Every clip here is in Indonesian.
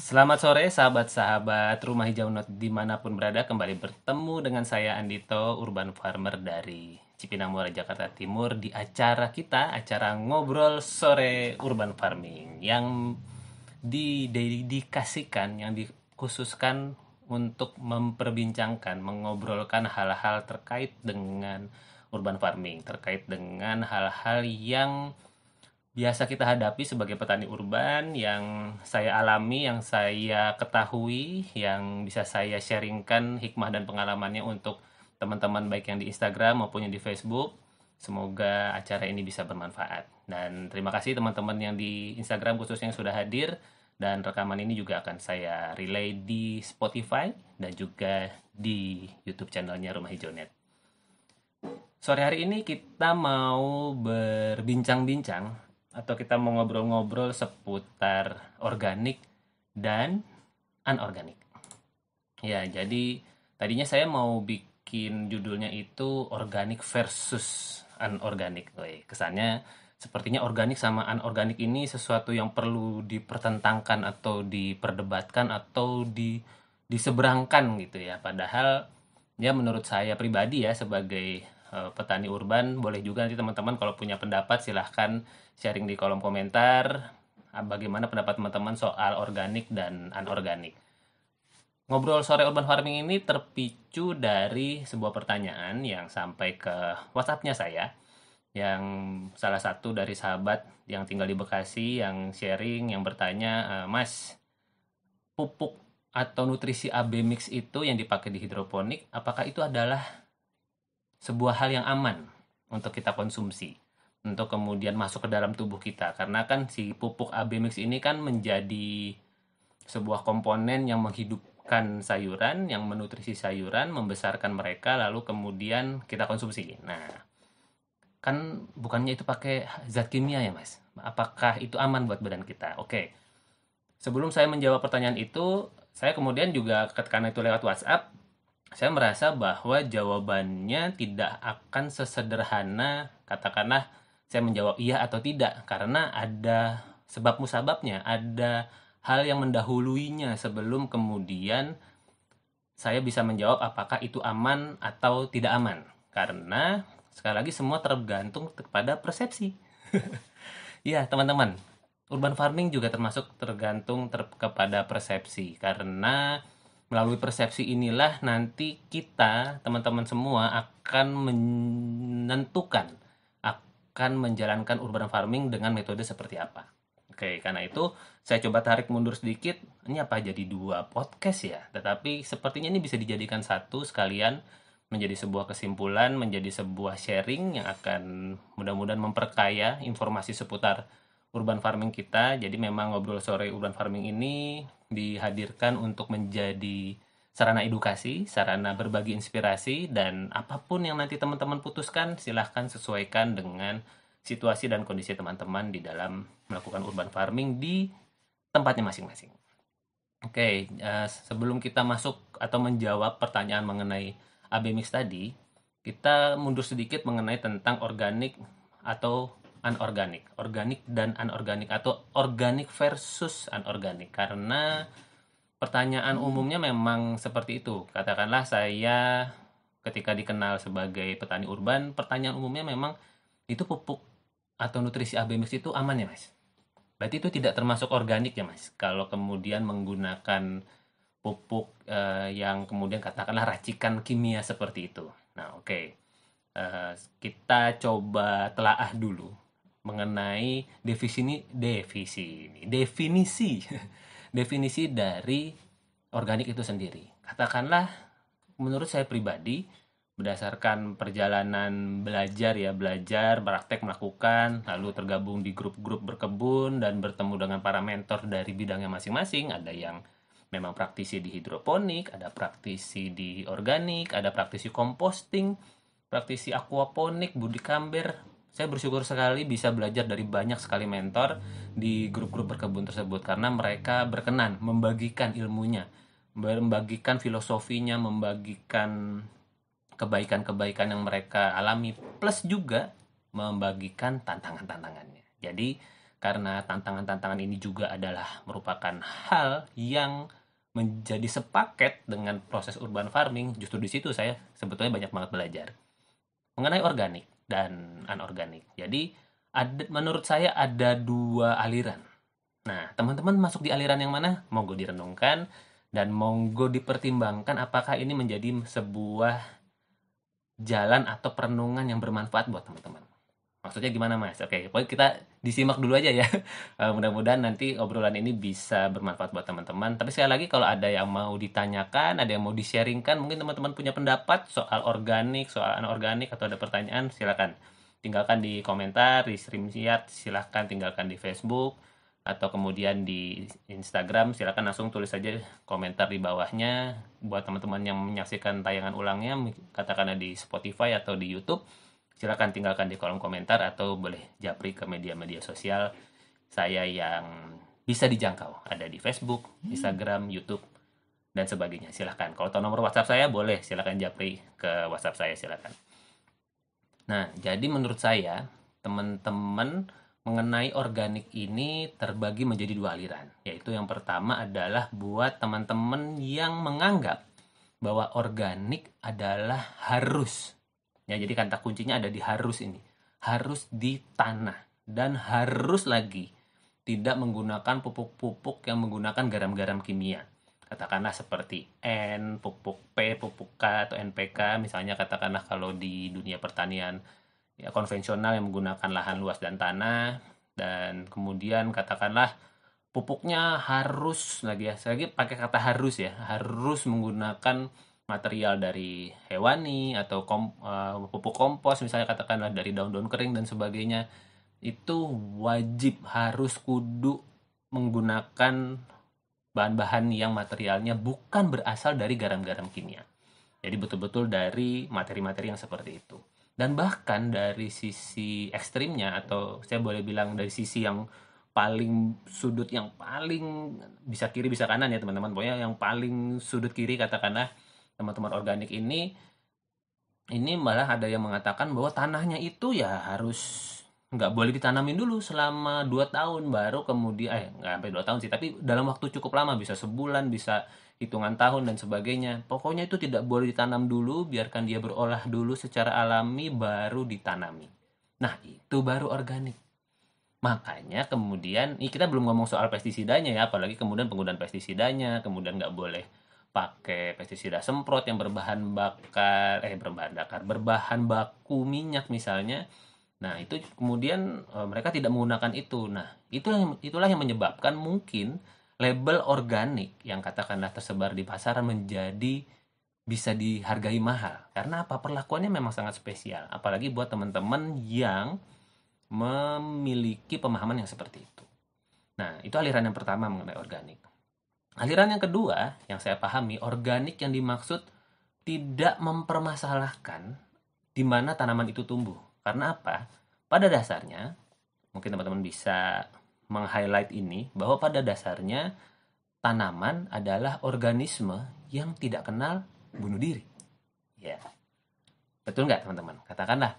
Selamat sore sahabat-sahabat Rumah Hijau Not dimanapun berada kembali bertemu dengan saya Andito Urban Farmer dari Cipinang Jakarta Timur di acara kita acara ngobrol sore urban farming yang didedikasikan yang dikhususkan untuk memperbincangkan mengobrolkan hal-hal terkait dengan urban farming terkait dengan hal-hal yang biasa kita hadapi sebagai petani urban yang saya alami, yang saya ketahui, yang bisa saya sharingkan hikmah dan pengalamannya untuk teman-teman baik yang di Instagram maupun yang di Facebook. Semoga acara ini bisa bermanfaat. Dan terima kasih teman-teman yang di Instagram khususnya yang sudah hadir dan rekaman ini juga akan saya relay di Spotify dan juga di YouTube channelnya Rumah Net. Sore hari ini kita mau berbincang-bincang atau kita mau ngobrol-ngobrol seputar organik dan anorganik. Ya, jadi tadinya saya mau bikin judulnya itu organik versus anorganik. Kesannya sepertinya organik sama anorganik ini sesuatu yang perlu dipertentangkan atau diperdebatkan atau di diseberangkan gitu ya. Padahal ya menurut saya pribadi ya sebagai Eh, petani urban boleh juga nanti teman-teman kalau punya pendapat silahkan sharing di kolom komentar ah, bagaimana pendapat teman-teman soal organik dan anorganik Ngobrol sore urban farming ini terpicu dari sebuah pertanyaan yang sampai ke WhatsAppnya saya yang salah satu dari sahabat yang tinggal di Bekasi yang sharing yang bertanya, eh, "Mas, pupuk atau nutrisi AB mix itu yang dipakai di hidroponik, apakah itu adalah sebuah hal yang aman untuk kita konsumsi untuk kemudian masuk ke dalam tubuh kita karena kan si pupuk AB mix ini kan menjadi sebuah komponen yang menghidupkan sayuran yang menutrisi sayuran membesarkan mereka lalu kemudian kita konsumsi nah kan bukannya itu pakai zat kimia ya mas apakah itu aman buat badan kita oke sebelum saya menjawab pertanyaan itu saya kemudian juga karena itu lewat WhatsApp saya merasa bahwa jawabannya tidak akan sesederhana katakanlah saya menjawab iya atau tidak karena ada sebab musababnya ada hal yang mendahuluinya sebelum kemudian saya bisa menjawab apakah itu aman atau tidak aman karena sekali lagi semua tergantung kepada persepsi ya teman-teman urban farming juga termasuk tergantung ter kepada persepsi karena melalui persepsi inilah nanti kita teman-teman semua akan menentukan akan menjalankan urban farming dengan metode seperti apa. Oke, karena itu saya coba tarik mundur sedikit. Ini apa jadi dua podcast ya? Tetapi sepertinya ini bisa dijadikan satu sekalian menjadi sebuah kesimpulan, menjadi sebuah sharing yang akan mudah-mudahan memperkaya informasi seputar urban farming kita. Jadi memang ngobrol sore urban farming ini dihadirkan untuk menjadi sarana edukasi, sarana berbagi inspirasi dan apapun yang nanti teman-teman putuskan silahkan sesuaikan dengan situasi dan kondisi teman-teman di dalam melakukan urban farming di tempatnya masing-masing. Oke, okay, uh, eh, sebelum kita masuk atau menjawab pertanyaan mengenai AB Mix tadi, kita mundur sedikit mengenai tentang organik atau anorganik, organik dan anorganik atau organik versus anorganik karena pertanyaan umumnya memang seperti itu. Katakanlah saya ketika dikenal sebagai petani urban, pertanyaan umumnya memang itu pupuk atau nutrisi ABMX itu aman ya, Mas? Berarti itu tidak termasuk organik ya, Mas. Kalau kemudian menggunakan pupuk eh, yang kemudian katakanlah racikan kimia seperti itu. Nah, oke. Okay. Uh, eh, kita coba telaah dulu mengenai definisi ini definisi ini definisi definisi dari organik itu sendiri katakanlah menurut saya pribadi berdasarkan perjalanan belajar ya belajar praktek melakukan lalu tergabung di grup-grup berkebun dan bertemu dengan para mentor dari bidangnya masing-masing ada yang memang praktisi di hidroponik ada praktisi di organik ada praktisi komposting praktisi aquaponik budi kamber saya bersyukur sekali bisa belajar dari banyak sekali mentor di grup-grup berkebun tersebut karena mereka berkenan membagikan ilmunya, membagikan filosofinya, membagikan kebaikan-kebaikan yang mereka alami plus juga membagikan tantangan-tantangannya. Jadi karena tantangan-tantangan ini juga adalah merupakan hal yang menjadi sepaket dengan proses urban farming, justru di situ saya sebetulnya banyak banget belajar. Mengenai organik, dan anorganik. Jadi ada, menurut saya ada dua aliran. Nah, teman-teman masuk di aliran yang mana? Monggo direnungkan dan monggo dipertimbangkan apakah ini menjadi sebuah jalan atau perenungan yang bermanfaat buat teman-teman. Maksudnya gimana mas? Oke, pokoknya kita disimak dulu aja ya. Uh, mudah-mudahan nanti obrolan ini bisa bermanfaat buat teman-teman. Tapi sekali lagi kalau ada yang mau ditanyakan, ada yang mau di-sharingkan, mungkin teman-teman punya pendapat soal organik, soal anorganik atau ada pertanyaan silahkan tinggalkan di komentar, di stream siat, silahkan tinggalkan di Facebook atau kemudian di Instagram silahkan langsung tulis aja komentar di bawahnya buat teman-teman yang menyaksikan tayangan ulangnya katakanlah di Spotify atau di YouTube silahkan tinggalkan di kolom komentar atau boleh japri ke media-media sosial saya yang bisa dijangkau ada di Facebook, hmm. Instagram, YouTube dan sebagainya silahkan kalau tahu nomor WhatsApp saya boleh silahkan japri ke WhatsApp saya silahkan nah jadi menurut saya teman-teman mengenai organik ini terbagi menjadi dua aliran yaitu yang pertama adalah buat teman-teman yang menganggap bahwa organik adalah harus Ya, jadi kata kuncinya ada di harus ini. Harus di tanah dan harus lagi tidak menggunakan pupuk-pupuk yang menggunakan garam-garam kimia. Katakanlah seperti N, pupuk P, pupuk K atau NPK misalnya katakanlah kalau di dunia pertanian ya konvensional yang menggunakan lahan luas dan tanah dan kemudian katakanlah pupuknya harus lagi ya, lagi pakai kata harus ya, harus menggunakan material dari hewani atau kom, uh, pupuk kompos misalnya katakanlah dari daun-daun kering dan sebagainya itu wajib harus kudu menggunakan bahan-bahan yang materialnya bukan berasal dari garam-garam kimia. Jadi betul-betul dari materi-materi yang seperti itu. Dan bahkan dari sisi ekstrimnya atau saya boleh bilang dari sisi yang paling sudut yang paling bisa kiri bisa kanan ya teman-teman pokoknya yang paling sudut kiri katakanlah teman-teman organik ini ini malah ada yang mengatakan bahwa tanahnya itu ya harus nggak boleh ditanamin dulu selama 2 tahun baru kemudian eh nggak sampai 2 tahun sih tapi dalam waktu cukup lama bisa sebulan bisa hitungan tahun dan sebagainya pokoknya itu tidak boleh ditanam dulu biarkan dia berolah dulu secara alami baru ditanami nah itu baru organik makanya kemudian ini kita belum ngomong soal pestisidanya ya apalagi kemudian penggunaan pestisidanya kemudian nggak boleh pakai pestisida semprot yang berbahan bakar eh berbahan bakar berbahan baku minyak misalnya nah itu kemudian e, mereka tidak menggunakan itu nah itulah itulah yang menyebabkan mungkin label organik yang katakanlah tersebar di pasaran menjadi bisa dihargai mahal karena apa perlakuannya memang sangat spesial apalagi buat teman-teman yang memiliki pemahaman yang seperti itu nah itu aliran yang pertama mengenai organik Aliran yang kedua yang saya pahami organik yang dimaksud tidak mempermasalahkan di mana tanaman itu tumbuh. Karena apa? Pada dasarnya, mungkin teman-teman bisa meng-highlight ini bahwa pada dasarnya tanaman adalah organisme yang tidak kenal bunuh diri. Ya. Betul nggak teman-teman? Katakanlah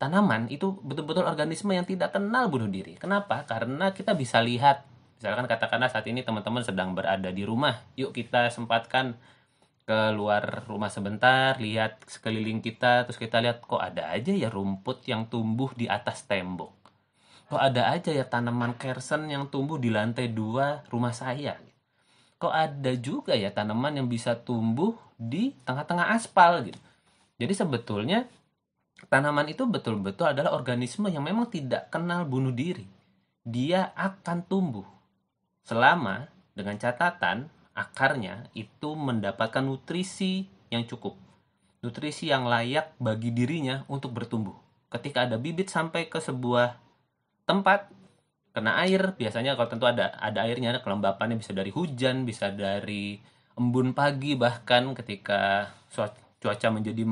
tanaman itu betul-betul organisme yang tidak kenal bunuh diri. Kenapa? Karena kita bisa lihat misalkan katakanlah saat ini teman-teman sedang berada di rumah yuk kita sempatkan keluar rumah sebentar lihat sekeliling kita terus kita lihat kok ada aja ya rumput yang tumbuh di atas tembok kok ada aja ya tanaman kersen yang tumbuh di lantai dua rumah saya kok ada juga ya tanaman yang bisa tumbuh di tengah-tengah aspal gitu jadi sebetulnya tanaman itu betul-betul adalah organisme yang memang tidak kenal bunuh diri dia akan tumbuh Selama dengan catatan akarnya itu mendapatkan nutrisi yang cukup, nutrisi yang layak bagi dirinya untuk bertumbuh. Ketika ada bibit sampai ke sebuah tempat kena air, biasanya kalau tentu ada ada airnya, ada kelembapannya bisa dari hujan, bisa dari embun pagi bahkan ketika cuaca menjadi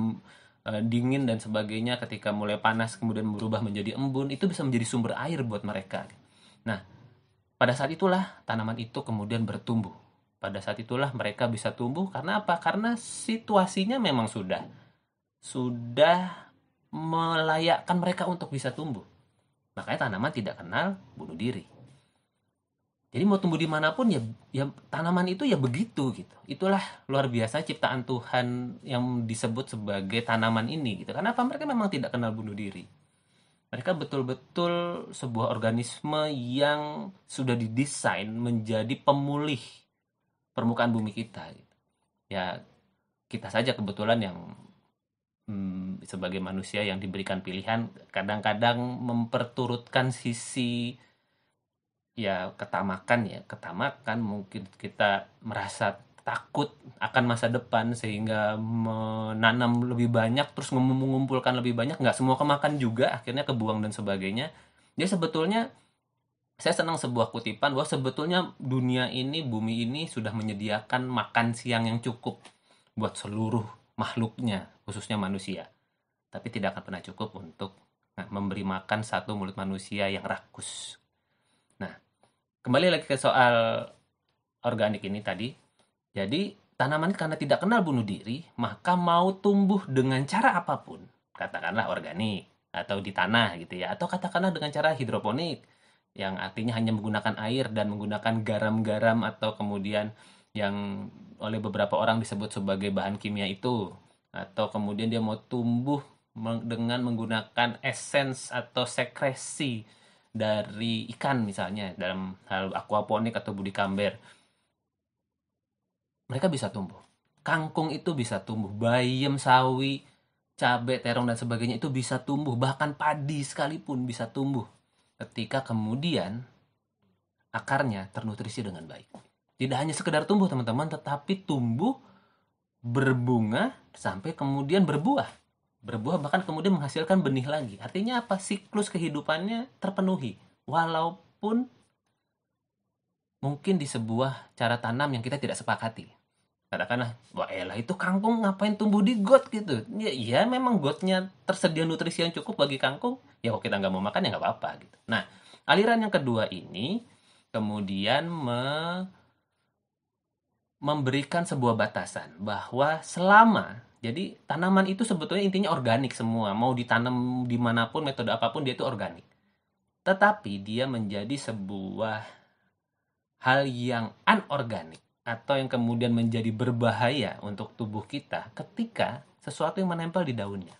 eh, dingin dan sebagainya ketika mulai panas kemudian berubah menjadi embun itu bisa menjadi sumber air buat mereka. Nah, pada saat itulah tanaman itu kemudian bertumbuh. Pada saat itulah mereka bisa tumbuh karena apa? Karena situasinya memang sudah sudah melayakkan mereka untuk bisa tumbuh. Makanya tanaman tidak kenal bunuh diri. Jadi mau tumbuh dimanapun ya, ya tanaman itu ya begitu gitu. Itulah luar biasa ciptaan Tuhan yang disebut sebagai tanaman ini gitu. Karena apa mereka memang tidak kenal bunuh diri mereka betul-betul sebuah organisme yang sudah didesain menjadi pemulih permukaan bumi kita gitu. ya kita saja kebetulan yang hmm, sebagai manusia yang diberikan pilihan kadang-kadang memperturutkan sisi ya ketamakan ya ketamakan mungkin kita merasa takut akan masa depan sehingga menanam lebih banyak terus mengumpulkan lebih banyak nggak semua kemakan juga akhirnya kebuang dan sebagainya jadi sebetulnya saya senang sebuah kutipan bahwa sebetulnya dunia ini bumi ini sudah menyediakan makan siang yang cukup buat seluruh makhluknya khususnya manusia tapi tidak akan pernah cukup untuk nah, memberi makan satu mulut manusia yang rakus nah kembali lagi ke soal organik ini tadi jadi, tanaman karena tidak kenal bunuh diri, maka mau tumbuh dengan cara apapun, katakanlah organik atau di tanah gitu ya, atau katakanlah dengan cara hidroponik yang artinya hanya menggunakan air dan menggunakan garam-garam atau kemudian yang oleh beberapa orang disebut sebagai bahan kimia itu atau kemudian dia mau tumbuh dengan menggunakan essence atau sekresi dari ikan misalnya dalam hal aquaponik atau budi kamber mereka bisa tumbuh kangkung itu bisa tumbuh bayam sawi cabai terong dan sebagainya itu bisa tumbuh bahkan padi sekalipun bisa tumbuh ketika kemudian akarnya ternutrisi dengan baik tidak hanya sekedar tumbuh teman-teman tetapi tumbuh berbunga sampai kemudian berbuah berbuah bahkan kemudian menghasilkan benih lagi artinya apa siklus kehidupannya terpenuhi walaupun mungkin di sebuah cara tanam yang kita tidak sepakati katakanlah wah elah itu kangkung ngapain tumbuh di got gitu ya, ya memang gotnya tersedia nutrisi yang cukup bagi kangkung ya kalau kita nggak mau makan ya nggak apa-apa gitu nah aliran yang kedua ini kemudian me memberikan sebuah batasan bahwa selama jadi tanaman itu sebetulnya intinya organik semua mau ditanam dimanapun metode apapun dia itu organik tetapi dia menjadi sebuah hal yang anorganik atau yang kemudian menjadi berbahaya untuk tubuh kita ketika sesuatu yang menempel di daunnya.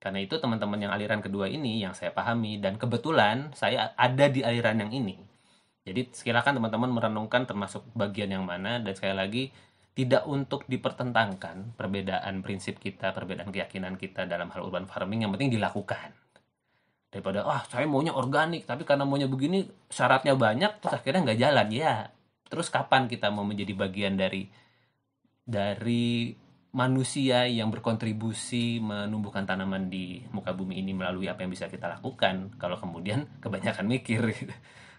Karena itu teman-teman yang aliran kedua ini yang saya pahami dan kebetulan saya ada di aliran yang ini. Jadi silakan teman-teman merenungkan termasuk bagian yang mana dan sekali lagi tidak untuk dipertentangkan perbedaan prinsip kita, perbedaan keyakinan kita dalam hal urban farming yang penting dilakukan. Daripada ah oh, saya maunya organik tapi karena maunya begini syaratnya banyak terus akhirnya nggak jalan ya terus kapan kita mau menjadi bagian dari dari manusia yang berkontribusi menumbuhkan tanaman di muka bumi ini melalui apa yang bisa kita lakukan kalau kemudian kebanyakan mikir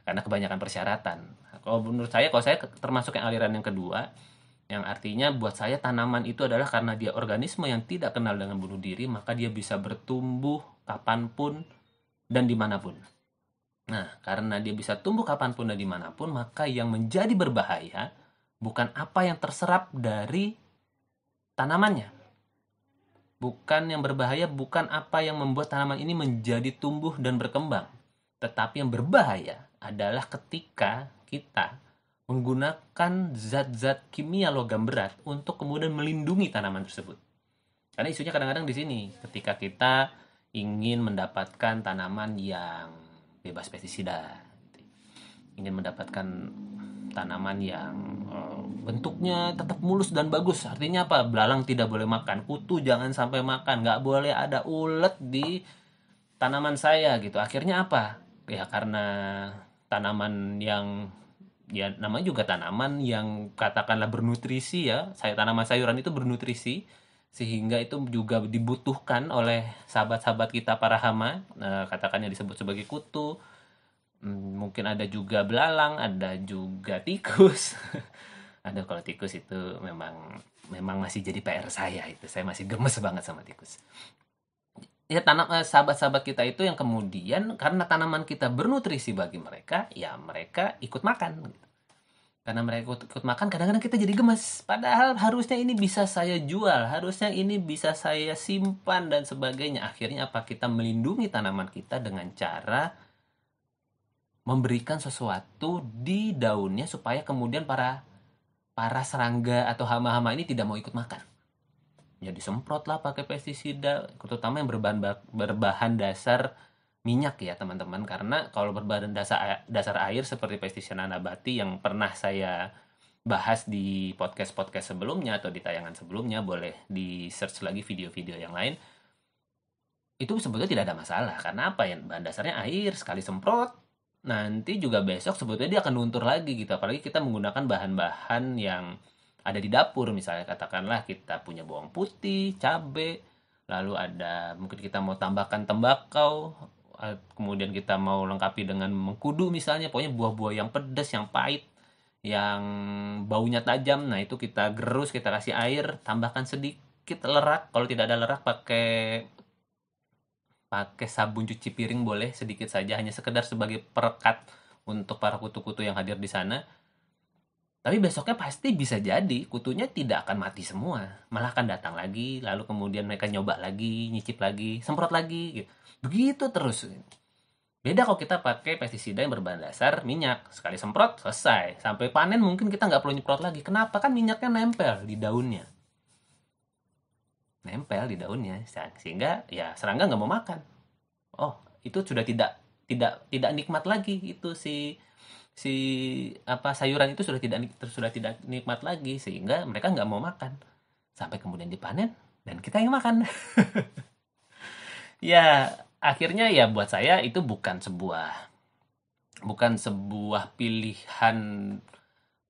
karena kebanyakan persyaratan kalau menurut saya kalau saya termasuk yang aliran yang kedua yang artinya buat saya tanaman itu adalah karena dia organisme yang tidak kenal dengan bunuh diri maka dia bisa bertumbuh kapanpun dan dimanapun Nah, karena dia bisa tumbuh kapanpun dan dimanapun, maka yang menjadi berbahaya bukan apa yang terserap dari tanamannya. Bukan yang berbahaya, bukan apa yang membuat tanaman ini menjadi tumbuh dan berkembang. Tetapi yang berbahaya adalah ketika kita menggunakan zat-zat kimia logam berat untuk kemudian melindungi tanaman tersebut. Karena isunya kadang-kadang di sini, ketika kita ingin mendapatkan tanaman yang bebas pestisida ingin mendapatkan tanaman yang eh, bentuknya tetap mulus dan bagus artinya apa belalang tidak boleh makan kutu jangan sampai makan nggak boleh ada ulet di tanaman saya gitu akhirnya apa ya karena tanaman yang ya namanya juga tanaman yang katakanlah bernutrisi ya saya tanaman sayuran itu bernutrisi sehingga itu juga dibutuhkan oleh sahabat-sahabat kita para hama nah, katakannya disebut sebagai kutu hmm, mungkin ada juga belalang ada juga tikus ada kalau tikus itu memang memang masih jadi PR saya itu saya masih gemes banget sama tikus ya tanam eh, sahabat-sahabat kita itu yang kemudian karena tanaman kita bernutrisi bagi mereka ya mereka ikut makan gitu karena mereka ikut, ikut makan kadang-kadang kita jadi gemes padahal harusnya ini bisa saya jual harusnya ini bisa saya simpan dan sebagainya akhirnya apa kita melindungi tanaman kita dengan cara memberikan sesuatu di daunnya supaya kemudian para para serangga atau hama-hama ini tidak mau ikut makan ya disemprot lah pakai pestisida terutama yang berbahan berbahan dasar minyak ya teman-teman karena kalau berbadan dasar dasar air seperti pestisida nabati yang pernah saya bahas di podcast-podcast sebelumnya atau di tayangan sebelumnya boleh di search lagi video-video yang lain itu sebetulnya tidak ada masalah karena apa ya bahan dasarnya air sekali semprot nanti juga besok sebetulnya dia akan luntur lagi gitu apalagi kita menggunakan bahan-bahan yang ada di dapur misalnya katakanlah kita punya bawang putih cabai lalu ada mungkin kita mau tambahkan tembakau Eh, kemudian kita mau lengkapi dengan mengkudu misalnya pokoknya buah-buah yang pedas yang pahit yang baunya tajam nah itu kita gerus kita kasih air tambahkan sedikit lerak kalau tidak ada lerak pakai pakai sabun cuci piring boleh sedikit saja hanya sekedar sebagai perekat untuk para kutu-kutu yang hadir di sana tapi besoknya pasti bisa jadi kutunya tidak akan mati semua malah akan datang lagi lalu kemudian mereka nyoba lagi nyicip lagi semprot lagi gitu Begitu terus. Beda kalau kita pakai pestisida yang berbahan dasar minyak. Sekali semprot, selesai. Sampai panen mungkin kita nggak perlu nyemprot lagi. Kenapa? Kan minyaknya nempel di daunnya. Nempel di daunnya. Sehingga ya serangga nggak mau makan. Oh, itu sudah tidak tidak tidak nikmat lagi itu si si apa sayuran itu sudah tidak sudah tidak nikmat lagi sehingga mereka nggak mau makan sampai kemudian dipanen dan kita yang makan ya akhirnya ya buat saya itu bukan sebuah bukan sebuah pilihan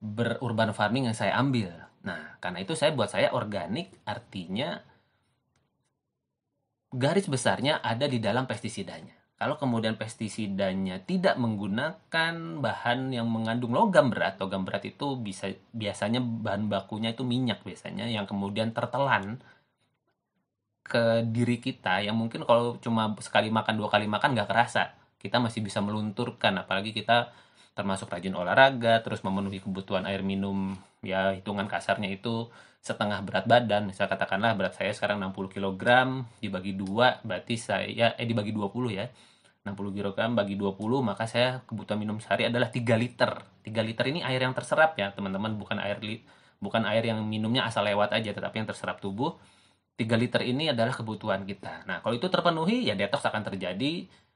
berurban farming yang saya ambil. Nah, karena itu saya buat saya organik artinya garis besarnya ada di dalam pestisidanya. Kalau kemudian pestisidanya tidak menggunakan bahan yang mengandung logam berat, logam berat itu bisa biasanya bahan bakunya itu minyak biasanya yang kemudian tertelan ke diri kita yang mungkin kalau cuma sekali makan dua kali makan nggak kerasa kita masih bisa melunturkan apalagi kita termasuk rajin olahraga terus memenuhi kebutuhan air minum ya hitungan kasarnya itu setengah berat badan misal katakanlah berat saya sekarang 60 kg dibagi dua berarti saya eh dibagi 20 ya 60 kg bagi 20 maka saya kebutuhan minum sehari adalah 3 liter 3 liter ini air yang terserap ya teman-teman bukan air bukan air yang minumnya asal lewat aja tetapi yang terserap tubuh 3 liter ini adalah kebutuhan kita. Nah, kalau itu terpenuhi ya detox akan terjadi.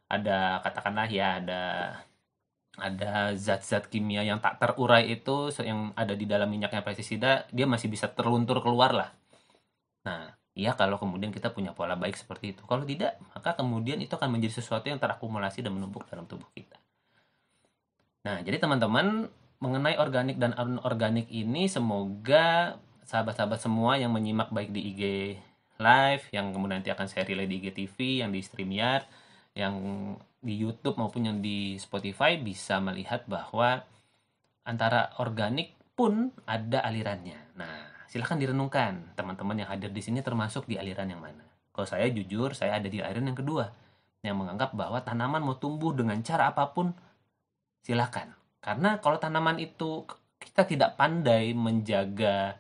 Ada katakanlah ya ada ada zat-zat kimia yang tak terurai itu yang ada di dalam minyaknya pestisida, dia masih bisa terluntur keluar lah. Nah, iya kalau kemudian kita punya pola baik seperti itu. Kalau tidak, maka kemudian itu akan menjadi sesuatu yang terakumulasi dan menumpuk dalam tubuh kita. Nah, jadi teman-teman mengenai organik dan anorganik ini semoga sahabat-sahabat semua yang menyimak baik di IG live yang kemudian nanti akan saya relay di IGTV yang di StreamYard yang di YouTube maupun yang di Spotify bisa melihat bahwa antara organik pun ada alirannya. Nah, silahkan direnungkan teman-teman yang hadir di sini termasuk di aliran yang mana. Kalau saya jujur, saya ada di aliran yang kedua yang menganggap bahwa tanaman mau tumbuh dengan cara apapun silahkan. Karena kalau tanaman itu kita tidak pandai menjaga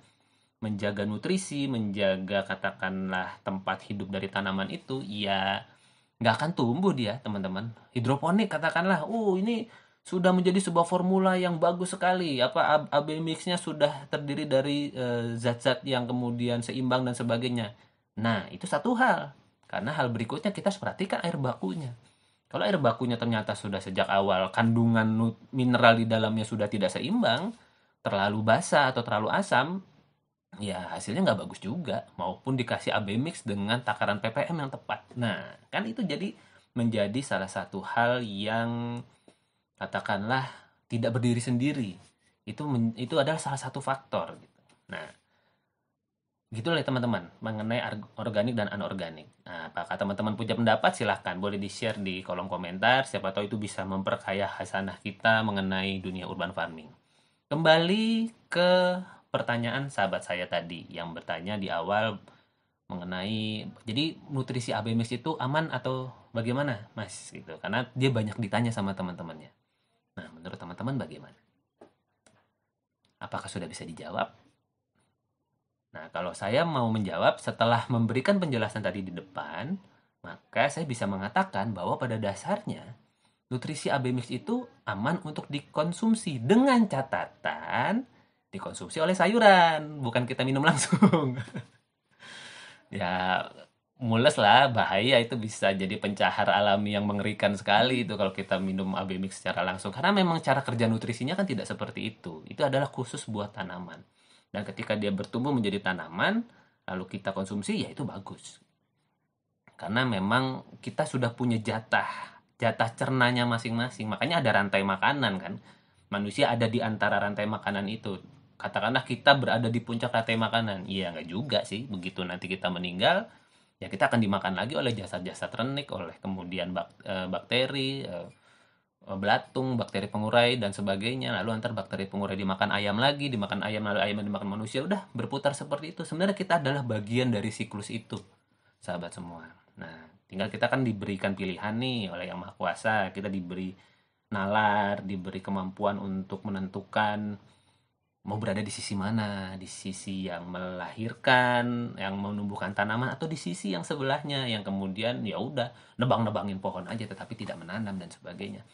menjaga nutrisi, menjaga katakanlah tempat hidup dari tanaman itu, ya nggak akan tumbuh dia teman-teman. Hidroponik katakanlah, uh ini sudah menjadi sebuah formula yang bagus sekali. Apa AB mixnya sudah terdiri dari eh, zat-zat uh, yang kemudian seimbang dan sebagainya. Nah itu satu hal, karena hal berikutnya kita harus perhatikan air bakunya. Kalau air bakunya ternyata sudah sejak awal kandungan mineral di dalamnya sudah tidak seimbang, terlalu basah atau terlalu asam, ya hasilnya nggak bagus juga maupun dikasih AB mix dengan takaran ppm yang tepat nah kan itu jadi menjadi salah satu hal yang katakanlah tidak berdiri sendiri itu itu adalah salah satu faktor gitu nah gitulah ya, teman-teman mengenai organik dan anorganik nah apakah teman-teman punya pendapat silahkan boleh di share di kolom komentar siapa tahu itu bisa memperkaya hasanah kita mengenai dunia urban farming kembali ke pertanyaan sahabat saya tadi yang bertanya di awal mengenai jadi nutrisi ABMS itu aman atau bagaimana mas gitu karena dia banyak ditanya sama teman-temannya nah menurut teman-teman bagaimana apakah sudah bisa dijawab nah kalau saya mau menjawab setelah memberikan penjelasan tadi di depan maka saya bisa mengatakan bahwa pada dasarnya nutrisi ABMS itu aman untuk dikonsumsi dengan catatan dikonsumsi oleh sayuran, bukan kita minum langsung. ya mules lah, bahaya itu bisa jadi pencahar alami yang mengerikan sekali itu kalau kita minum AB mix secara langsung. Karena memang cara kerja nutrisinya kan tidak seperti itu. Itu adalah khusus buat tanaman. Dan ketika dia bertumbuh menjadi tanaman, lalu kita konsumsi, ya itu bagus. Karena memang kita sudah punya jatah, jatah cernanya masing-masing. Makanya ada rantai makanan kan. Manusia ada di antara rantai makanan itu katakanlah kita berada di puncak rantai makanan. Iya, nggak juga sih. Begitu nanti kita meninggal, ya kita akan dimakan lagi oleh jasad-jasad renik, oleh kemudian bak eh, bakteri, eh, belatung, bakteri pengurai, dan sebagainya. Lalu antar bakteri pengurai dimakan ayam lagi, dimakan ayam, lalu ayam dimakan manusia. Udah, berputar seperti itu. Sebenarnya kita adalah bagian dari siklus itu, sahabat semua. Nah, tinggal kita kan diberikan pilihan nih oleh Yang Maha Kuasa. Kita diberi nalar, diberi kemampuan untuk menentukan mau berada di sisi mana, di sisi yang melahirkan, yang menumbuhkan tanaman atau di sisi yang sebelahnya yang kemudian ya udah nebang-nebangin pohon aja tetapi tidak menanam dan sebagainya.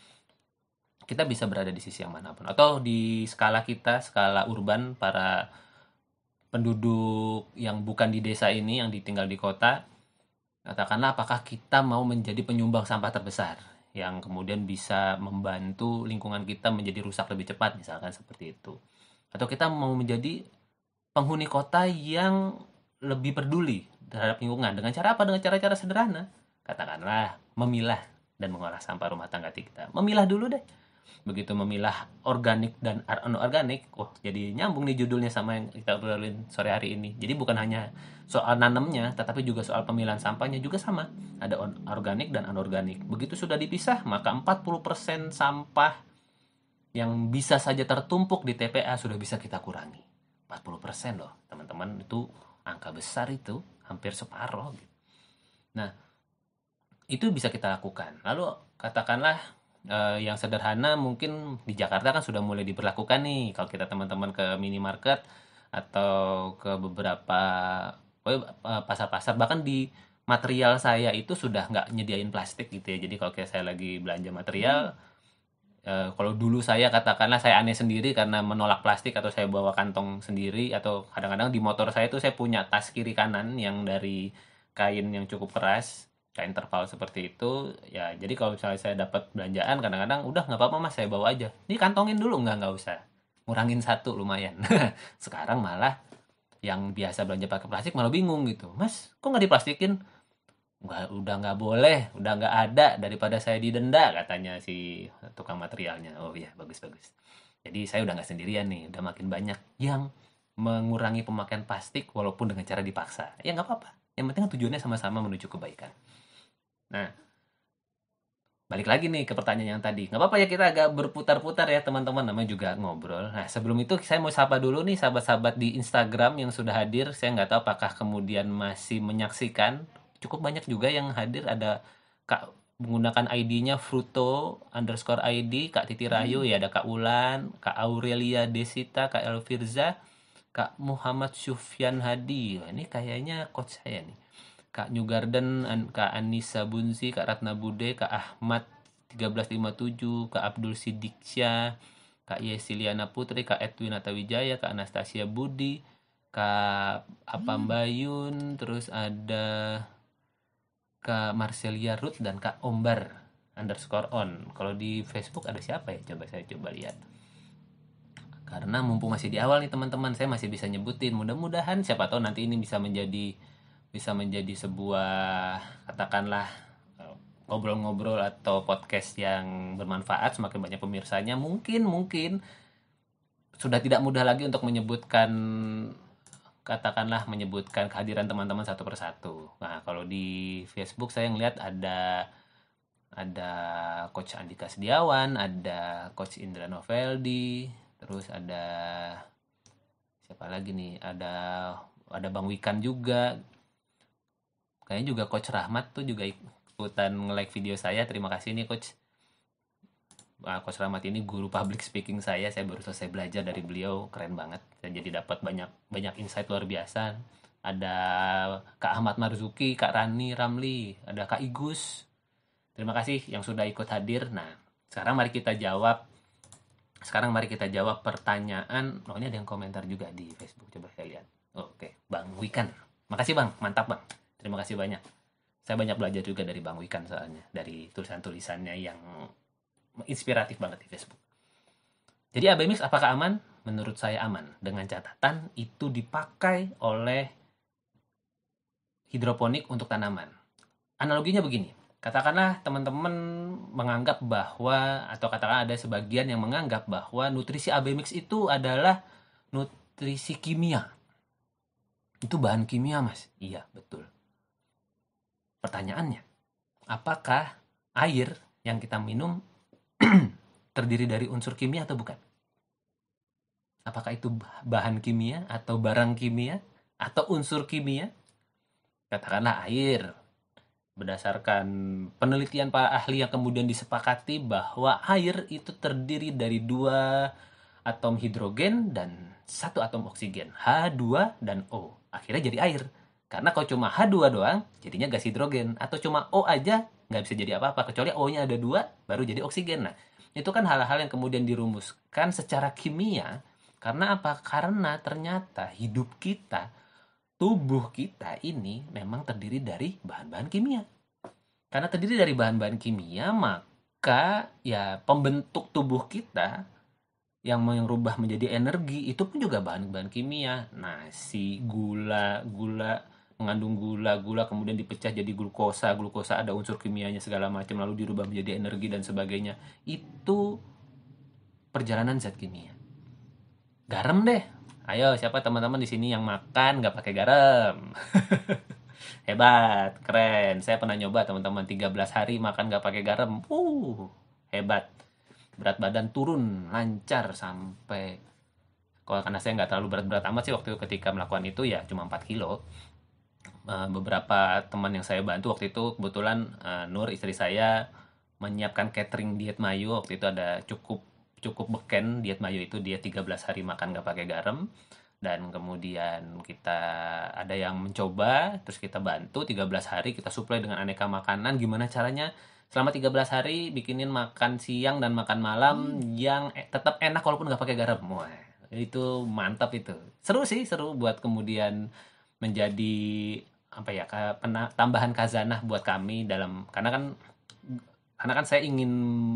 Kita bisa berada di sisi yang manapun atau di skala kita, skala urban para penduduk yang bukan di desa ini yang ditinggal di kota katakanlah apakah kita mau menjadi penyumbang sampah terbesar yang kemudian bisa membantu lingkungan kita menjadi rusak lebih cepat misalkan seperti itu atau kita mau menjadi penghuni kota yang lebih peduli terhadap lingkungan dengan cara apa dengan cara-cara sederhana katakanlah memilah dan mengolah sampah rumah tangga kita memilah dulu deh begitu memilah organik dan anorganik wah jadi nyambung nih judulnya sama yang kita obrolin sore hari ini jadi bukan hanya soal nanamnya tetapi juga soal pemilahan sampahnya juga sama ada organik dan anorganik begitu sudah dipisah maka 40% sampah yang bisa saja tertumpuk di TPA sudah bisa kita kurangi. 40% loh, teman-teman itu angka besar itu hampir separoh. gitu. Nah, itu bisa kita lakukan. Lalu katakanlah eh, yang sederhana mungkin di Jakarta kan sudah mulai diberlakukan nih kalau kita teman-teman ke minimarket atau ke beberapa eh, pasar-pasar bahkan di material saya itu sudah nggak nyediain plastik gitu ya jadi kalau kayak saya lagi belanja material hmm e, kalau dulu saya katakanlah saya aneh sendiri karena menolak plastik atau saya bawa kantong sendiri atau kadang-kadang di motor saya itu saya punya tas kiri kanan yang dari kain yang cukup keras kain terpal seperti itu ya jadi kalau misalnya saya dapat belanjaan kadang-kadang udah nggak apa-apa mas saya bawa aja ini kantongin dulu nggak nggak usah ngurangin satu lumayan sekarang malah yang biasa belanja pakai plastik malah bingung gitu mas kok nggak diplastikin nggak udah nggak boleh udah nggak ada daripada saya didenda katanya si tukang materialnya oh iya bagus bagus jadi saya udah nggak sendirian nih udah makin banyak yang mengurangi pemakaian plastik walaupun dengan cara dipaksa ya nggak apa-apa yang penting tujuannya sama-sama menuju kebaikan nah balik lagi nih ke pertanyaan yang tadi nggak apa-apa ya kita agak berputar-putar ya teman-teman namanya juga ngobrol nah sebelum itu saya mau sapa dulu nih sahabat-sahabat di Instagram yang sudah hadir saya nggak tahu apakah kemudian masih menyaksikan cukup banyak juga yang hadir ada kak menggunakan ID-nya Fruto underscore ID Kak Titi Rayu hmm. ya ada Kak Ulan Kak Aurelia Desita Kak Elvirza Kak Muhammad Sufyan Hadi Wah, ini kayaknya coach saya nih Kak New Garden Kak Anissa Bunzi Kak Ratna Bude Kak Ahmad 1357 Kak Abdul Sidiksya, Kak Yesiliana Putri Kak Edwin Atawijaya Kak Anastasia Budi Kak Apambayun hmm. terus ada Kak Marcelia Ruth dan Kak Ombar underscore on. Kalau di Facebook ada siapa ya? Coba saya coba lihat. Karena mumpung masih di awal nih teman-teman, saya masih bisa nyebutin. Mudah-mudahan siapa tahu nanti ini bisa menjadi bisa menjadi sebuah katakanlah eh, ngobrol-ngobrol atau podcast yang bermanfaat semakin banyak pemirsanya mungkin mungkin sudah tidak mudah lagi untuk menyebutkan katakanlah menyebutkan kehadiran teman-teman satu persatu. Nah, kalau di Facebook saya ngelihat ada ada Coach Andika Sediawan, ada Coach Indra Noveldi, terus ada siapa lagi nih? Ada ada Bang Wikan juga. Kayaknya juga Coach Rahmat tuh juga ikutan nge-like video saya. Terima kasih nih Coach. Coach Rahmat ini guru public speaking saya. Saya baru selesai belajar dari beliau, keren banget. Saya jadi dapat banyak banyak insight luar biasa. Ada Kak Ahmad Marzuki, Kak Rani Ramli, ada Kak Igus. Terima kasih yang sudah ikut hadir. Nah, sekarang mari kita jawab sekarang mari kita jawab pertanyaan. Oh, ini ada yang komentar juga di Facebook. Coba saya lihat. Oke, Bang Wikan. Makasih Bang, mantap Bang. Terima kasih banyak. Saya banyak belajar juga dari Bang Wikan soalnya, dari tulisan-tulisannya yang inspiratif banget di Facebook. Jadi AB apakah aman? Menurut saya aman dengan catatan itu dipakai oleh hidroponik untuk tanaman. Analoginya begini, katakanlah teman-teman menganggap bahwa atau katakanlah ada sebagian yang menganggap bahwa nutrisi AB itu adalah nutrisi kimia. Itu bahan kimia, Mas. Iya, betul. Pertanyaannya, apakah air yang kita minum terdiri dari unsur kimia atau bukan? Apakah itu bahan kimia atau barang kimia atau unsur kimia? Katakanlah air. Berdasarkan penelitian para ahli yang kemudian disepakati bahwa air itu terdiri dari dua atom hidrogen dan satu atom oksigen, H2 dan O. Akhirnya jadi air. Karena kalau cuma H2 doang, jadinya gas hidrogen. Atau cuma O aja, nggak bisa jadi apa-apa kecuali O-nya oh, ada dua baru jadi oksigen. Nah itu kan hal-hal yang kemudian dirumuskan secara kimia karena apa? Karena ternyata hidup kita, tubuh kita ini memang terdiri dari bahan-bahan kimia. Karena terdiri dari bahan-bahan kimia, maka ya pembentuk tubuh kita yang merubah menjadi energi itu pun juga bahan-bahan kimia. Nasi, gula, gula mengandung gula, gula kemudian dipecah jadi glukosa, glukosa ada unsur kimianya segala macam lalu dirubah menjadi energi dan sebagainya. Itu perjalanan zat kimia. Garam deh. Ayo siapa teman-teman di sini yang makan nggak pakai garam? hebat, keren. Saya pernah nyoba teman-teman 13 hari makan nggak pakai garam. Uh, hebat. Berat badan turun lancar sampai kalau karena saya nggak terlalu berat-berat amat sih waktu itu ketika melakukan itu ya cuma 4 kilo Eh, beberapa teman yang saya bantu waktu itu kebetulan uh, Nur istri saya menyiapkan catering diet mayo waktu itu ada cukup cukup beken diet mayo itu dia 13 hari makan nggak pakai garam dan kemudian kita ada yang mencoba terus kita bantu 13 hari kita suplai dengan aneka makanan gimana caranya selama 13 hari bikinin makan siang dan makan malam hmm. yang e, tetap enak walaupun nggak pakai garam Wah, itu mantap itu seru sih seru buat kemudian menjadi apa ya pena, tambahan kazanah buat kami dalam karena kan karena kan saya ingin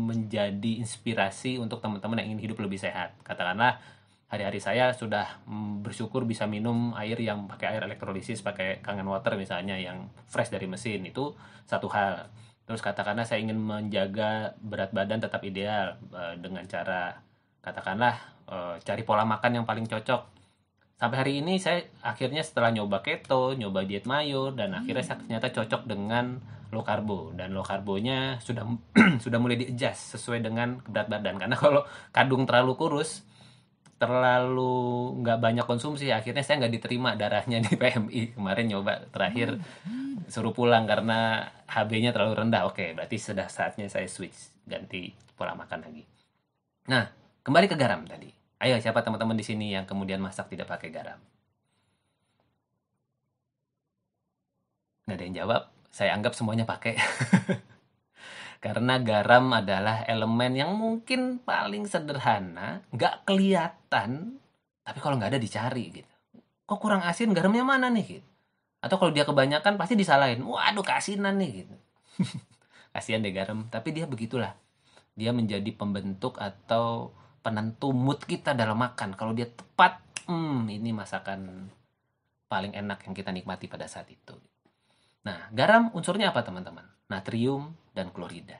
menjadi inspirasi untuk teman-teman yang ingin hidup lebih sehat katakanlah hari-hari saya sudah mm, bersyukur bisa minum air yang pakai air elektrolisis pakai kangen water misalnya yang fresh dari mesin itu satu hal terus katakanlah saya ingin menjaga berat badan tetap ideal eh, dengan cara katakanlah eh, cari pola makan yang paling cocok sampai hari ini saya akhirnya setelah nyoba keto nyoba diet mayo dan akhirnya saya ternyata cocok dengan low karbo dan low karbonya sudah sudah mulai di adjust sesuai dengan berat badan karena kalau kadung terlalu kurus terlalu nggak banyak konsumsi akhirnya saya nggak diterima darahnya di PMI kemarin nyoba terakhir hmm. suruh pulang karena HB-nya terlalu rendah oke berarti sudah saatnya saya switch ganti pola makan lagi nah kembali ke garam tadi Ayo, siapa teman-teman di sini yang kemudian masak tidak pakai garam? Nggak ada yang jawab. Saya anggap semuanya pakai. Karena garam adalah elemen yang mungkin paling sederhana, nggak kelihatan, tapi kalau nggak ada dicari gitu. Kok kurang asin, garamnya mana nih gitu. Atau kalau dia kebanyakan pasti disalahin. Waduh, kasinan nih gitu. Kasihan deh garam, tapi dia begitulah. Dia menjadi pembentuk atau penentu mood kita dalam makan kalau dia tepat hmm ini masakan paling enak yang kita nikmati pada saat itu nah garam unsurnya apa teman-teman natrium dan klorida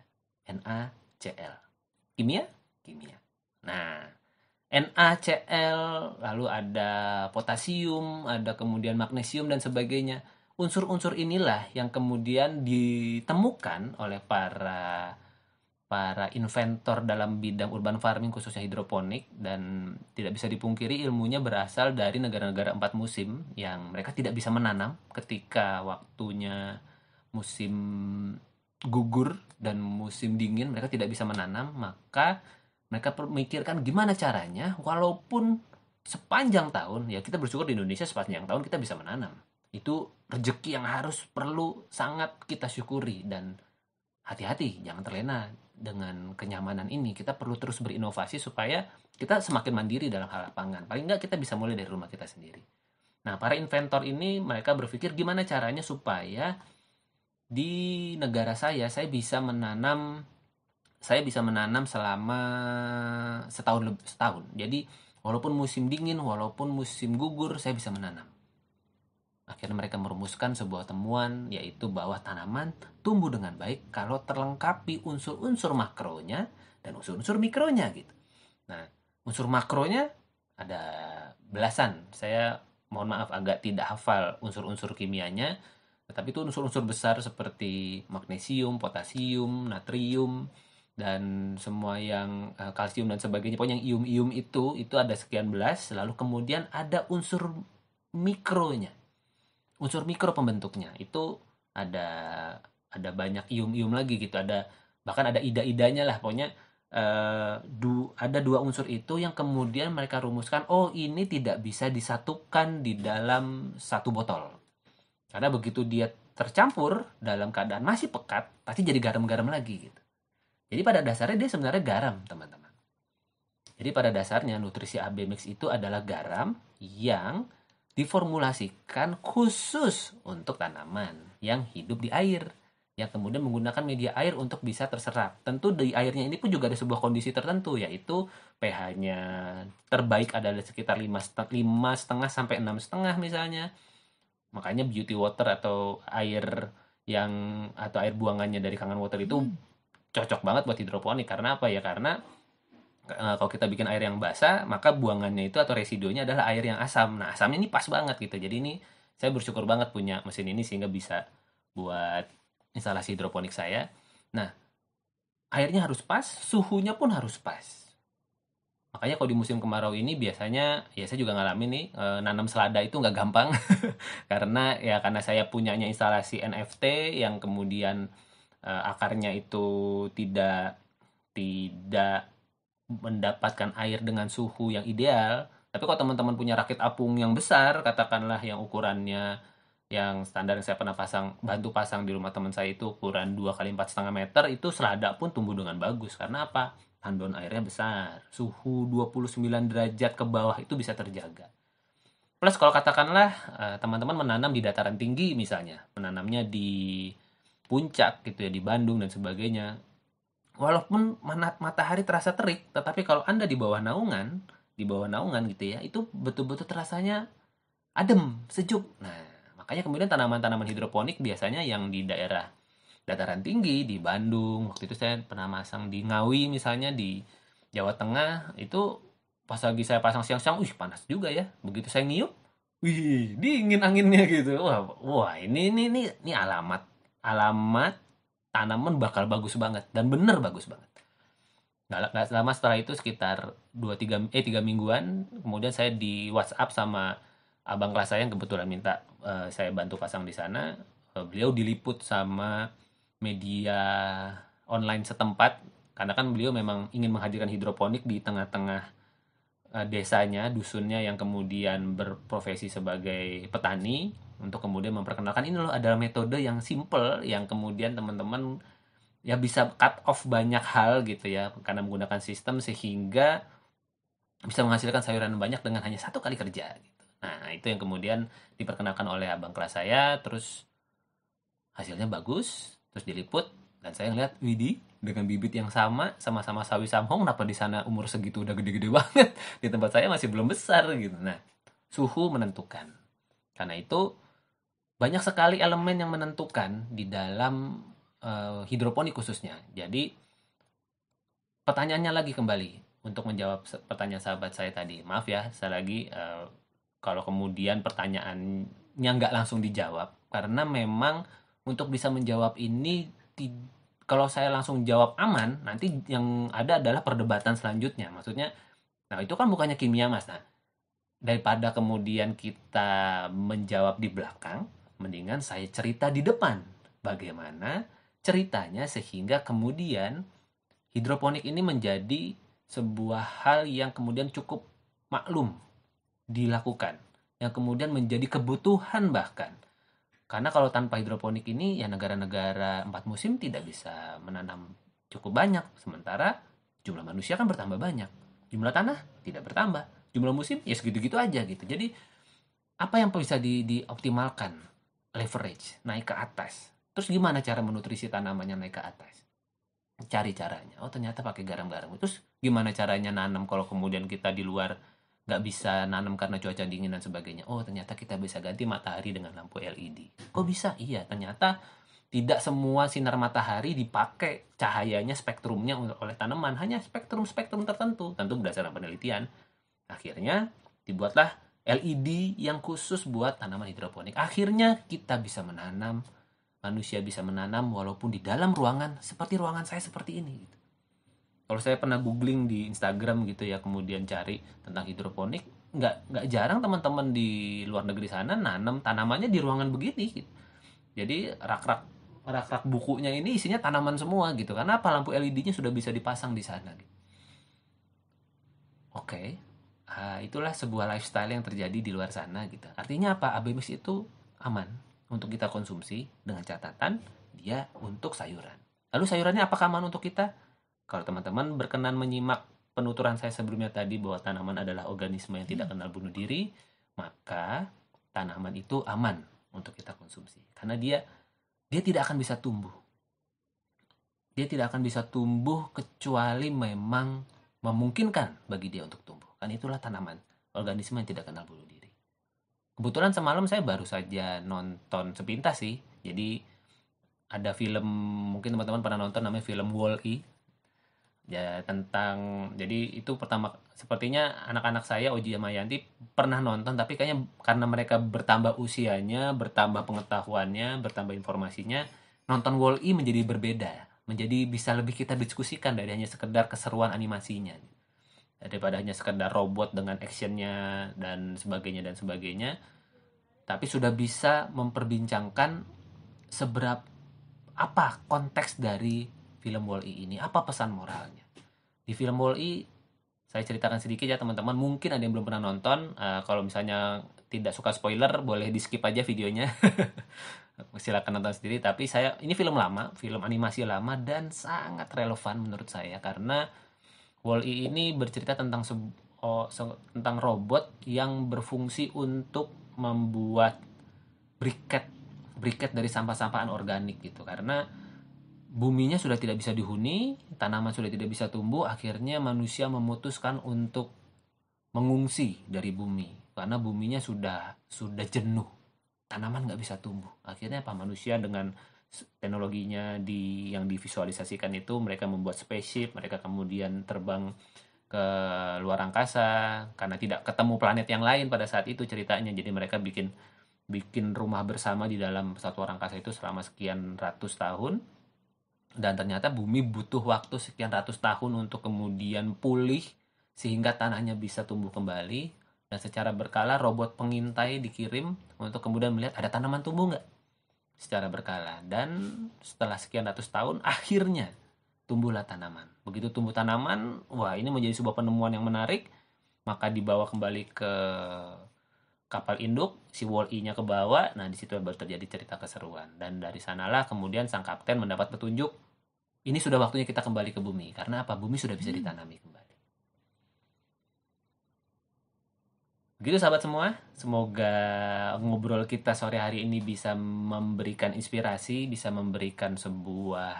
NaCl kimia kimia nah NaCl lalu ada potasium ada kemudian magnesium dan sebagainya unsur-unsur inilah yang kemudian ditemukan oleh para para inventor dalam bidang urban farming khususnya hidroponik dan tidak bisa dipungkiri ilmunya berasal dari negara-negara empat musim yang mereka tidak bisa menanam ketika waktunya musim gugur dan musim dingin mereka tidak bisa menanam maka mereka memikirkan gimana caranya walaupun sepanjang tahun ya kita bersyukur di Indonesia sepanjang tahun kita bisa menanam itu rejeki yang harus perlu sangat kita syukuri dan hati-hati jangan terlena dengan kenyamanan ini kita perlu terus berinovasi supaya kita semakin mandiri dalam hal pangan paling nggak kita bisa mulai dari rumah kita sendiri nah para inventor ini mereka berpikir gimana caranya supaya di negara saya saya bisa menanam saya bisa menanam selama setahun lebih setahun jadi walaupun musim dingin walaupun musim gugur saya bisa menanam Akhirnya mereka merumuskan sebuah temuan yaitu bahwa tanaman tumbuh dengan baik kalau terlengkapi unsur-unsur makronya dan unsur-unsur mikronya gitu. Nah, unsur makronya ada belasan. Saya mohon maaf agak tidak hafal unsur-unsur kimianya, tetapi itu unsur-unsur besar seperti magnesium, potasium, natrium, dan semua yang eh, kalsium dan sebagainya pokoknya yang ium-ium itu itu ada sekian belas lalu kemudian ada unsur mikronya unsur mikro pembentuknya itu ada ada banyak ium-ium lagi gitu ada bahkan ada ida-idanya lah pokoknya Uh, du, ada dua unsur itu yang kemudian mereka rumuskan oh ini tidak bisa disatukan di dalam satu botol karena begitu dia tercampur dalam keadaan masih pekat pasti jadi garam-garam lagi gitu jadi pada dasarnya dia sebenarnya garam teman-teman jadi pada dasarnya nutrisi AB mix itu adalah garam yang diformulasikan khusus untuk tanaman yang hidup di air yang kemudian menggunakan media air untuk bisa terserap. Tentu di airnya ini pun juga ada sebuah kondisi tertentu yaitu pH-nya terbaik adalah sekitar 5,5 setengah sampai 6 setengah misalnya. Makanya beauty water atau air yang atau air buangannya dari kangen water itu hmm. cocok banget buat hidroponik karena apa ya? Karena kalau kita bikin air yang basah maka buangannya itu atau residunya adalah air yang asam nah asamnya ini pas banget gitu jadi ini saya bersyukur banget punya mesin ini sehingga bisa buat instalasi hidroponik saya nah airnya harus pas suhunya pun harus pas makanya kalau di musim kemarau ini biasanya ya saya juga ngalamin nih e, nanam selada itu nggak gampang karena ya karena saya punyanya instalasi NFT yang kemudian e, akarnya itu tidak tidak mendapatkan air dengan suhu yang ideal. Tapi kalau teman-teman punya rakit apung yang besar, katakanlah yang ukurannya yang standar yang saya pernah pasang bantu pasang di rumah teman saya itu ukuran 2 kali empat setengah meter itu selada pun tumbuh dengan bagus karena apa tandon airnya besar suhu 29 derajat ke bawah itu bisa terjaga plus kalau katakanlah eh, teman-teman menanam di dataran tinggi misalnya menanamnya di puncak gitu ya di Bandung dan sebagainya walaupun matahari terasa terik, tetapi kalau Anda di bawah naungan, di bawah naungan gitu ya, itu betul-betul terasanya adem, sejuk. Nah, makanya kemudian tanaman-tanaman hidroponik biasanya yang di daerah dataran tinggi di Bandung, waktu itu saya pernah masang di Ngawi misalnya di Jawa Tengah itu pas lagi saya pasang siang-siang, wih panas juga ya. Begitu saya ngiup, wih dingin anginnya gitu. Wah, wah ini ini ini, ini alamat alamat tanaman bakal bagus banget dan bener bagus banget Gak nah, gak lama setelah itu sekitar 2 3 eh tiga mingguan kemudian saya di WhatsApp sama abang kelas saya yang kebetulan minta uh, saya bantu pasang di sana uh, beliau diliput sama media online setempat karena kan beliau memang ingin menghadirkan hidroponik di tengah-tengah uh, desanya dusunnya yang kemudian berprofesi sebagai petani untuk kemudian memperkenalkan ini loh adalah metode yang simple yang kemudian teman-teman ya bisa cut off banyak hal gitu ya karena menggunakan sistem sehingga bisa menghasilkan sayuran banyak dengan hanya satu kali kerja gitu. Nah, itu yang kemudian diperkenalkan oleh abang kelas saya terus hasilnya bagus, terus diliput dan saya ngeliat Widi dengan bibit yang sama sama-sama sawi samhong kenapa di sana umur segitu udah gede-gede banget di tempat saya masih belum besar gitu. Nah, suhu menentukan. Karena itu banyak sekali elemen yang menentukan di dalam uh, eh, hidroponik khususnya. Jadi pertanyaannya lagi kembali untuk menjawab pertanyaan sahabat saya tadi. Maaf ya, saya lagi uh, kalau kemudian pertanyaannya nggak langsung dijawab karena memang untuk bisa menjawab ini kalau saya langsung jawab aman, nanti yang ada adalah perdebatan selanjutnya. Maksudnya, nah itu kan bukannya kimia mas, nah daripada kemudian kita menjawab di belakang, Mendingan saya cerita di depan bagaimana ceritanya sehingga kemudian hidroponik ini menjadi sebuah hal yang kemudian cukup maklum dilakukan yang kemudian menjadi kebutuhan bahkan karena kalau tanpa hidroponik ini ya negara-negara empat musim tidak bisa menanam cukup banyak sementara jumlah manusia kan bertambah banyak jumlah tanah tidak bertambah jumlah musim ya segitu-gitu aja gitu jadi apa yang bisa di, dioptimalkan leverage, naik ke atas. Terus gimana cara menutrisi tanamannya naik ke atas? Cari caranya. Oh ternyata pakai garam-garam. Terus gimana caranya nanam kalau kemudian kita di luar nggak bisa nanam karena cuaca dingin dan sebagainya. Oh ternyata kita bisa ganti matahari dengan lampu LED. Kok bisa? Iya ternyata tidak semua sinar matahari dipakai cahayanya spektrumnya oleh tanaman hanya spektrum-spektrum tertentu tentu berdasarkan penelitian akhirnya dibuatlah LED yang khusus buat tanaman hidroponik. Akhirnya kita bisa menanam, manusia bisa menanam walaupun di dalam ruangan seperti ruangan saya seperti ini. Gitu. Kalau saya pernah googling di Instagram gitu ya, kemudian cari tentang hidroponik, nggak nggak jarang teman-teman di luar negeri sana nanam tanamannya di ruangan begini. Gitu. Jadi rak-rak rak-rak bukunya ini isinya tanaman semua gitu. Karena apa lampu LED-nya sudah bisa dipasang di sana. Gitu. Oke, uh, itulah sebuah lifestyle yang terjadi di luar sana gitu. Artinya apa? ABMIX itu aman untuk kita konsumsi dengan catatan dia untuk sayuran. Lalu sayurannya apakah aman untuk kita? Kalau teman-teman berkenan menyimak penuturan saya sebelumnya tadi bahwa tanaman adalah organisme yang tidak hmm. kenal bunuh diri, maka tanaman itu aman untuk kita konsumsi karena dia dia tidak akan bisa tumbuh. Dia tidak akan bisa tumbuh kecuali memang memungkinkan bagi dia untuk tumbuh kan itulah tanaman, organisme yang tidak kenal bunuh diri. Kebetulan semalam saya baru saja nonton sepintas sih. Jadi ada film mungkin teman-teman pernah nonton namanya film Wall-E ya tentang jadi itu pertama sepertinya anak-anak saya Oji Mayanti pernah nonton tapi kayaknya karena mereka bertambah usianya bertambah pengetahuannya bertambah informasinya nonton Wall-E menjadi berbeda menjadi bisa lebih kita diskusikan dari hanya sekedar keseruan animasinya daripada hanya sekedar robot dengan actionnya dan sebagainya dan sebagainya tapi sudah bisa memperbincangkan seberapa apa konteks dari film Wall-E ini apa pesan moralnya di film Wall-E saya ceritakan sedikit ya teman-teman mungkin ada yang belum pernah nonton uh, kalau misalnya tidak suka spoiler boleh di skip aja videonya silakan nonton sendiri tapi saya ini film lama film animasi lama dan sangat relevan menurut saya karena Wall-E ini bercerita tentang se oh, se tentang robot yang berfungsi untuk membuat briket briket dari sampah-sampahan organik gitu karena buminya sudah tidak bisa dihuni, tanaman sudah tidak bisa tumbuh, akhirnya manusia memutuskan untuk mengungsi dari bumi karena buminya sudah sudah jenuh, tanaman nggak bisa tumbuh. Akhirnya apa manusia dengan teknologinya di yang divisualisasikan itu mereka membuat spaceship, mereka kemudian terbang ke luar angkasa karena tidak ketemu planet yang lain pada saat itu ceritanya. Jadi mereka bikin bikin rumah bersama di dalam satu orang angkasa itu selama sekian ratus tahun dan ternyata bumi butuh waktu sekian ratus tahun untuk kemudian pulih sehingga tanahnya bisa tumbuh kembali dan secara berkala robot pengintai dikirim untuk kemudian melihat ada tanaman tumbuh nggak secara berkala dan setelah sekian ratus tahun akhirnya tumbuhlah tanaman. Begitu tumbuh tanaman, wah ini menjadi sebuah penemuan yang menarik, maka dibawa kembali ke kapal induk, si wall E-nya ke bawah, nah di situ baru terjadi cerita keseruan dan dari sanalah kemudian sang kapten mendapat petunjuk ini sudah waktunya kita kembali ke bumi karena apa? Bumi sudah bisa hmm. ditanami kembali. Begitu sahabat semua, semoga ngobrol kita sore hari ini bisa memberikan inspirasi, bisa memberikan sebuah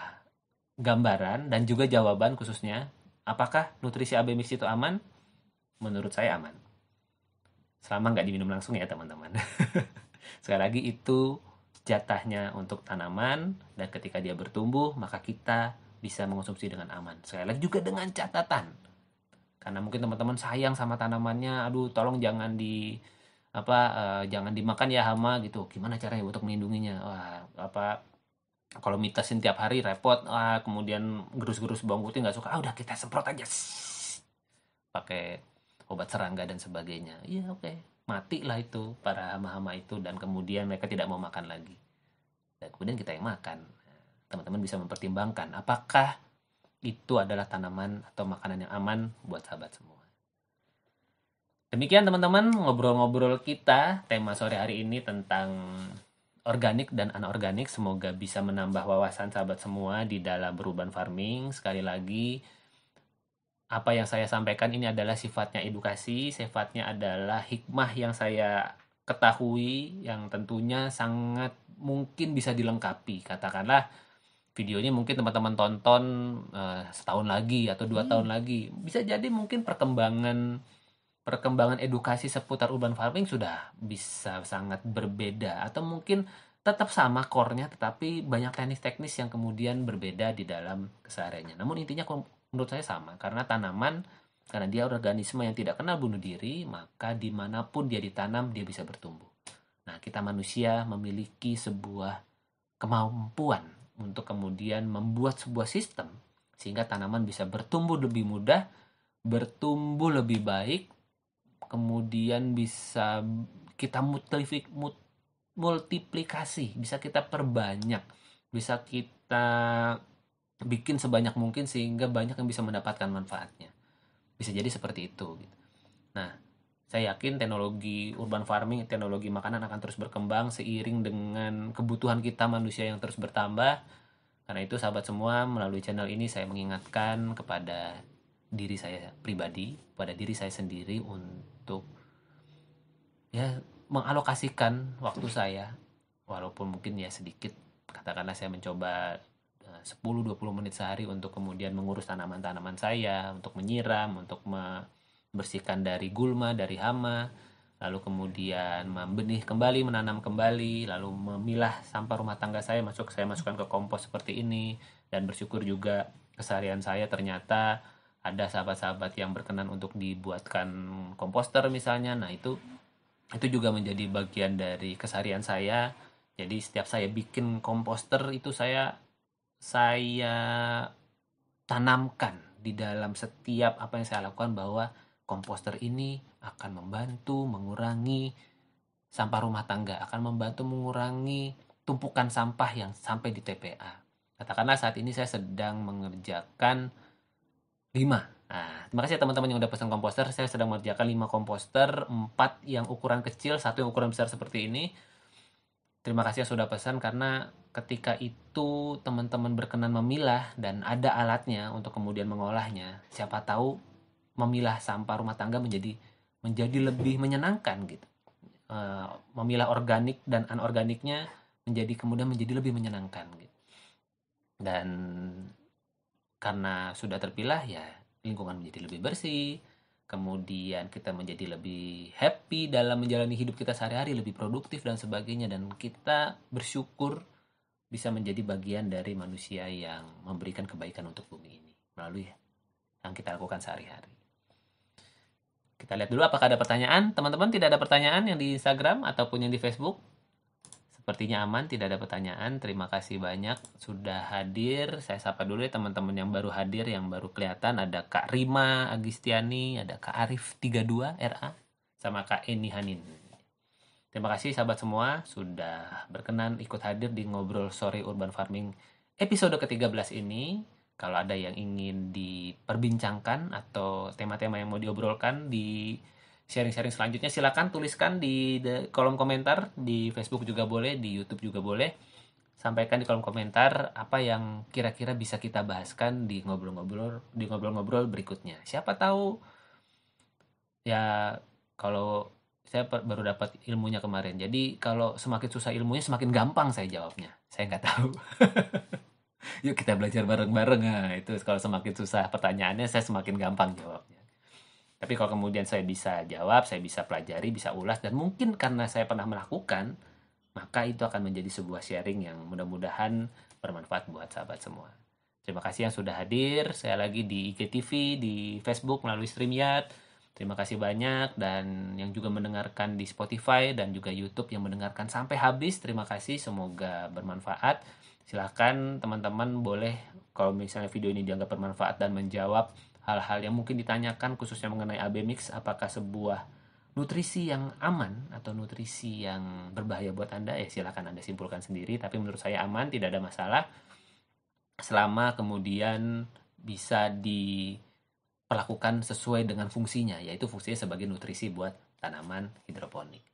gambaran dan juga jawaban khususnya apakah nutrisi AB mix itu aman? Menurut saya aman. Selama nggak diminum langsung ya teman-teman. Sekali lagi itu jatahnya untuk tanaman dan ketika dia bertumbuh maka kita bisa mengonsumsi dengan aman. Sekali lagi juga dengan catatan karena mungkin teman-teman sayang sama tanamannya aduh tolong jangan di apa uh, jangan dimakan ya hama gitu gimana caranya untuk melindunginya wah apa kalau mitasin tiap hari repot wah kemudian gerus-gerus bawang putih nggak suka ah udah kita semprot aja pakai obat serangga dan sebagainya iya oke okay. mati lah itu para hama-hama itu dan kemudian mereka tidak mau makan lagi dan kemudian kita yang makan teman-teman bisa mempertimbangkan apakah itu adalah tanaman atau makanan yang aman buat sahabat semua. Demikian teman-teman ngobrol-ngobrol kita tema sore hari ini tentang organik dan anorganik. Semoga bisa menambah wawasan sahabat semua di dalam berubah farming. Sekali lagi, apa yang saya sampaikan ini adalah sifatnya edukasi, sifatnya adalah hikmah yang saya ketahui yang tentunya sangat mungkin bisa dilengkapi. Katakanlah videonya mungkin teman-teman tonton uh, setahun lagi atau dua hmm. tahun lagi bisa jadi mungkin perkembangan perkembangan edukasi seputar urban farming sudah bisa sangat berbeda atau mungkin tetap sama kornya tetapi banyak teknis-teknis yang kemudian berbeda di dalam kesehariannya namun intinya menurut saya sama karena tanaman karena dia organisme yang tidak kenal bunuh diri maka dimanapun dia ditanam dia bisa bertumbuh nah kita manusia memiliki sebuah kemampuan untuk kemudian membuat sebuah sistem sehingga tanaman bisa bertumbuh lebih mudah, bertumbuh lebih baik, kemudian bisa kita multifik, multiplikasi, bisa kita perbanyak, bisa kita bikin sebanyak mungkin sehingga banyak yang bisa mendapatkan manfaatnya. Bisa jadi seperti itu gitu. Nah, saya yakin teknologi urban farming, teknologi makanan akan terus berkembang seiring dengan kebutuhan kita manusia yang terus bertambah. Karena itu sahabat semua, melalui channel ini saya mengingatkan kepada diri saya pribadi, pada diri saya sendiri untuk ya mengalokasikan waktu saya walaupun mungkin ya sedikit katakanlah saya mencoba 10-20 eh, menit sehari untuk kemudian mengurus tanaman-tanaman saya, untuk menyiram, untuk me bersihkan dari gulma, dari hama, lalu kemudian membenih kembali, menanam kembali, lalu memilah sampah rumah tangga saya masuk saya masukkan ke kompos seperti ini dan bersyukur juga keseharian saya ternyata ada sahabat-sahabat yang berkenan untuk dibuatkan komposter misalnya. Nah, itu itu juga menjadi bagian dari keseharian saya. Jadi setiap saya bikin komposter itu saya saya tanamkan di dalam setiap apa yang saya lakukan bahwa komposter ini akan membantu mengurangi sampah rumah tangga, akan membantu mengurangi tumpukan sampah yang sampai di TPA. Katakanlah saat ini saya sedang mengerjakan 5. Nah, terima kasih ya teman-teman yang udah pesan komposter. Saya sedang mengerjakan 5 komposter, 4 yang ukuran kecil, satu yang ukuran besar seperti ini. Terima kasih yang sudah pesan karena ketika itu teman-teman berkenan memilah dan ada alatnya untuk kemudian mengolahnya. Siapa tahu memilah sampah rumah tangga menjadi menjadi lebih menyenangkan gitu e, memilah organik dan anorganiknya menjadi kemudian menjadi lebih menyenangkan gitu dan karena sudah terpilah ya lingkungan menjadi lebih bersih kemudian kita menjadi lebih happy dalam menjalani hidup kita sehari-hari lebih produktif dan sebagainya dan kita bersyukur bisa menjadi bagian dari manusia yang memberikan kebaikan untuk bumi ini melalui yang kita lakukan sehari-hari kita lihat dulu apakah ada pertanyaan. Teman-teman tidak ada pertanyaan yang di Instagram ataupun yang di Facebook? Sepertinya aman, tidak ada pertanyaan. Terima kasih banyak sudah hadir. Saya sapa dulu ya teman-teman yang baru hadir, yang baru kelihatan. Ada Kak Rima Agistiani, ada Kak Arif 32 RA, sama Kak Eni Hanin. Terima kasih sahabat semua sudah berkenan ikut hadir di Ngobrol Sore Urban Farming episode ke-13 ini kalau ada yang ingin diperbincangkan atau tema-tema yang mau diobrolkan di sharing-sharing selanjutnya silakan tuliskan di kolom komentar di Facebook juga boleh di YouTube juga boleh sampaikan di kolom komentar apa yang kira-kira bisa kita bahaskan di ngobrol-ngobrol di ngobrol-ngobrol berikutnya siapa tahu ya kalau saya baru dapat ilmunya kemarin jadi kalau semakin susah ilmunya semakin gampang saya jawabnya saya nggak tahu Yuk kita belajar bareng-bareng. Nah, itu kalau semakin susah pertanyaannya, saya semakin gampang jawabnya. Tapi kalau kemudian saya bisa jawab, saya bisa pelajari, bisa ulas, dan mungkin karena saya pernah melakukan, maka itu akan menjadi sebuah sharing yang mudah-mudahan bermanfaat buat sahabat semua. Terima kasih yang sudah hadir. Saya lagi di IGTV, di Facebook melalui StreamYard. Terima kasih banyak dan yang juga mendengarkan di Spotify dan juga YouTube yang mendengarkan sampai habis. Terima kasih, semoga bermanfaat silahkan teman-teman boleh kalau misalnya video ini dianggap bermanfaat dan menjawab hal-hal yang mungkin ditanyakan khususnya mengenai AB mix apakah sebuah nutrisi yang aman atau nutrisi yang berbahaya buat Anda ya silahkan Anda simpulkan sendiri tapi menurut saya aman tidak ada masalah selama kemudian bisa diperlakukan sesuai dengan fungsinya yaitu fungsinya sebagai nutrisi buat tanaman hidroponik.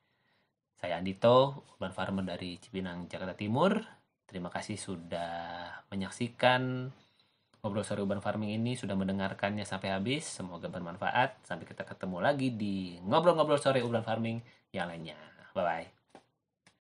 Saya Andito, urban farmer dari Cipinang, Jakarta Timur Terima kasih sudah menyaksikan Ngobrol Sore Urban Farming ini, sudah mendengarkannya sampai habis. Semoga bermanfaat. Sampai kita ketemu lagi di Ngobrol-Ngobrol Sore Urban Farming yang lainnya. Bye-bye.